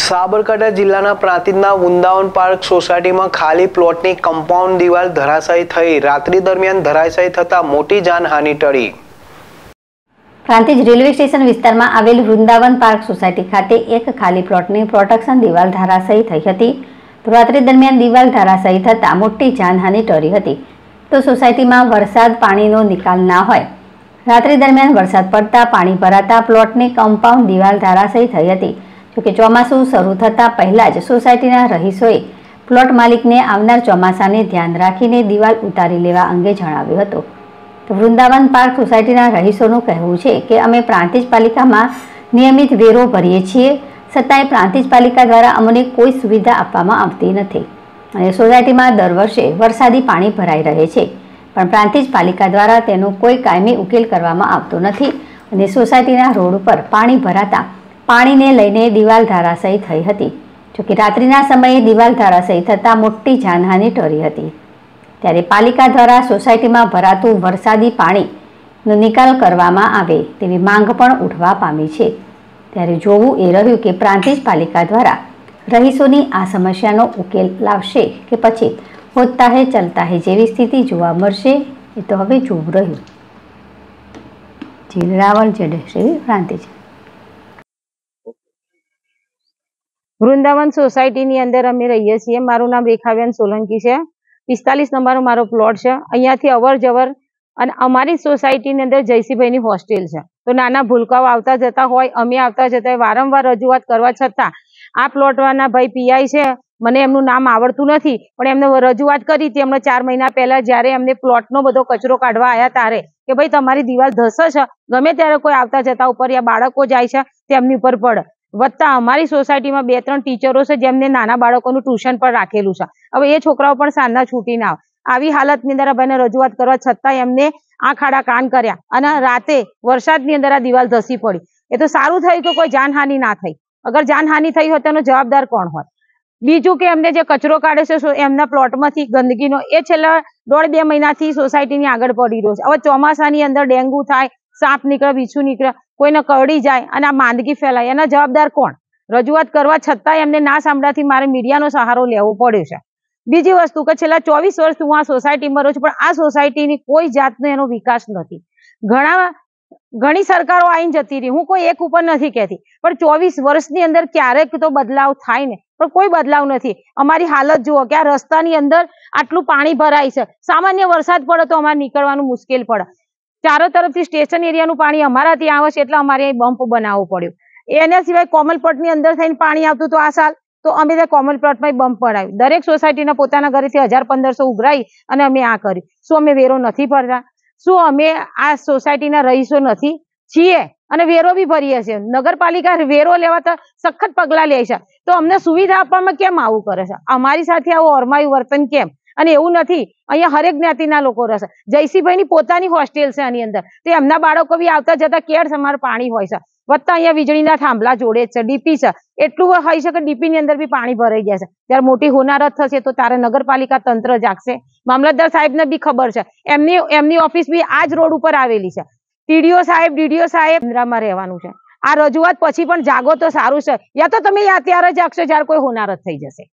સાબરકાંઠા જિલ્લાના પ્રાંતિજના વૃંદાવન પાર્ક સોસાયટીમાં ખાલી પ્લોટની કમ્પાઉન્ડ દિવાલ ધરાશાયી થઈ રાત્રિ દરમિયાન ધરાશાયી થતા મોટી જાનહાનિ ટળી પ્રાંતિજ રેલવે સ્ટેશન વિસ્તારમાં આવેલ વૃંદાવન પાર્ક સોસાયટી ખાતે એક ખાલી પ્લોટની પ્રોટેક્શન દિવાલ ધરાશાયી થઈ હતી રાત્રિ દરમિયાન દિવાલ ધરાશાયી થતાં મોટી જાનહાનિ ટળી હતી તો સોસાયટીમાં વરસાદ પાણીનો નિકાલ ના હોય રાત્રિ દરમિયાન વરસાદ પડતા પાણી ભરાતા પ્લોટની કમ્પાઉન્ડ દિવાલ ધરાશાયી થઈ હતી જોકે ચોમાસું શરૂ થતાં પહેલાં જ સોસાયટીના રહીશોએ પ્લોટ માલિકને આવનાર ચોમાસાને ધ્યાન રાખીને દિવાલ ઉતારી લેવા અંગે જણાવ્યું હતું તો વૃંદાવન પાર્ક સોસાયટીના રહીશોનું કહેવું છે કે અમે પ્રાંતિજ પાલિકામાં નિયમિત વેરો ભરીએ છીએ છતાંય પ્રાંતિજ પાલિકા દ્વારા અમને કોઈ સુવિધા આપવામાં આવતી નથી અને સોસાયટીમાં દર વર્ષે વરસાદી પાણી ભરાઈ રહે છે પણ પ્રાંતિજ પાલિકા દ્વારા તેનો કોઈ કાયમી ઉકેલ કરવામાં આવતો નથી અને સોસાયટીના રોડ ઉપર પાણી ભરાતા પાણીને લઈને દિવાલ ધરાશયી થઈ હતી જોકે રાત્રિના સમયે દિવાલ ધરાશયી થતાં મોટી જાનહાનિ ટરી હતી ત્યારે પાલિકા દ્વારા સોસાયટીમાં ભરાતું વરસાદી પાણીનો નિકાલ કરવામાં આવે તેવી માંગ પણ ઉઠવા પામી છે ત્યારે જોવું એ રહ્યું કે પ્રાંતિજ પાલિકા દ્વારા રહીશોની આ સમસ્યાનો ઉકેલ લાવશે કે પછી હોતા હે ચલતા હે જેવી સ્થિતિ જોવા મળશે એ તો હવે જોવું રહ્યું જીલ રાવલ શ્રી પ્રાંતિજ વૃંદાવન સોસાયટીની અંદર અમે રહીએ છીએ મારું નામ રેખાબેન સોલંકી છે પિસ્તાલીસ નંબરનો મારો પ્લોટ છે અહીંયાથી અવર જવર અને અમારી સોસાયટીની અંદર જયસિંહભાઈની હોસ્ટેલ છે તો નાના ભૂલકાઓ આવતા જતા હોય અમે આવતા જતા વારંવાર રજૂઆત કરવા છતાં આ પ્લોટવાના ભાઈ પીઆઈ છે મને એમનું નામ આવડતું નથી પણ એમને રજૂઆત કરી હતી એમને ચાર મહિના પહેલા જ્યારે એમને પ્લોટનો બધો કચરો કાઢવા આવ્યા તારે કે ભાઈ તમારી દિવાલ ધસ છે ગમે ત્યારે કોઈ આવતા જતા ઉપર યા બાળકો જાય છે તેમની ઉપર પડે વત્તા અમારી સોસાયટીમાં બે ત્રણ ટીચરો છે જેમને નાના બાળકોનું ટ્યુશન પણ રાખેલું છે હવે એ છોકરાઓ પણ સાંજના છૂટી ના આવી હાલતની અંદર ભાઈને રજૂઆત કરવા છતાં એમને આંખ આડા કાન કર્યા અને રાતે વરસાદની અંદર આ દિવાલ ધસી પડી એ તો સારું થયું કે કોઈ જાનહાનિ ના થઈ અગર જાનહાનિ થઈ હોય તો જવાબદાર કોણ હોય બીજું કે એમને જે કચરો કાઢે છે એમના પ્લોટમાંથી ગંદકીનો એ છેલ્લા દોઢ બે મહિનાથી સોસાયટીની આગળ પડી રહ્યો છે હવે ચોમાસાની અંદર ડેન્ગુ થાય સાપ નીકળે બીછું નીકળે કોઈને કરડી જાય અને આ માંદગી ફેલાય એના જવાબદાર કોણ રજૂઆત કરવા છતાં એમને ના સાંભળવાથી મારે મીડિયાનો સહારો લેવો પડ્યો છે બીજી વસ્તુ કે છેલ્લા ચોવીસ વર્ષ હું આ સોસાયટીમાં રહું છું પણ આ સોસાયટીની કોઈ જાતનો એનો વિકાસ નથી ઘણા ઘણી સરકારો આવીને જતી રહી હું કોઈ એક ઉપર નથી કહેતી પણ ચોવીસ વર્ષની અંદર ક્યારેક તો બદલાવ થાય ને પણ કોઈ બદલાવ નથી અમારી હાલત જુઓ કે આ રસ્તાની અંદર આટલું પાણી ભરાય છે સામાન્ય વરસાદ પડે તો અમારે નીકળવાનું મુશ્કેલ પડે ચારો તરફથી સ્ટેશન એરિયાનું પાણી અમારા ત્યાં આવે છે એટલે અમારે અહીં બમ્પ બનાવવો પડ્યો એના સિવાય કોમલપટની અંદર થઈને પાણી આવતું હતું આ સાલ તો અમે ત્યાં કોમલપટમાં બમ્પ પડાવ્યું દરેક સોસાયટીના પોતાના ઘરેથી હજાર પંદરસો ઉઘરાઈ અને અમે આ કર્યું શું અમે વેરો નથી ભરતા શું અમે આ સોસાયટીના રહીશો નથી છીએ અને વેરો બી ભરીએ છીએ નગરપાલિકા વેરો લેવા તો સખત પગલાં લે છે તો અમને સુવિધા આપવામાં કેમ આવું કરે છે અમારી સાથે આવું અરમાયું વર્તન કેમ અને એવું નથી અહીંયા હરેક જ્ઞાતિના લોકો રહેશે ની પોતાની હોસ્ટેલ છે આની અંદર તે એમના બાળકો બી આવતા જતા કેર સમાર પાણી હોય છે વત્તા અહીંયા વીજળીના થાંભલા જોડે છે ડીપી છે એટલું હોય છે કે ડીપીની અંદર બી પાણી ભરાઈ જશે ત્યારે મોટી હોનારત થશે તો તારે નગરપાલિકા તંત્ર જાગશે મામલતદાર સાહેબને બી ખબર છે એમની એમની ઓફિસ બી આ જ રોડ ઉપર આવેલી છે ટીડીઓ સાહેબ ડીડીઓ સાહેબ કેન્દ્રમાં રહેવાનું છે આ રજૂઆત પછી પણ જાગો તો સારું છે યા તો તમે અત્યારે જાગશો જ્યારે કોઈ હોનારત થઈ જશે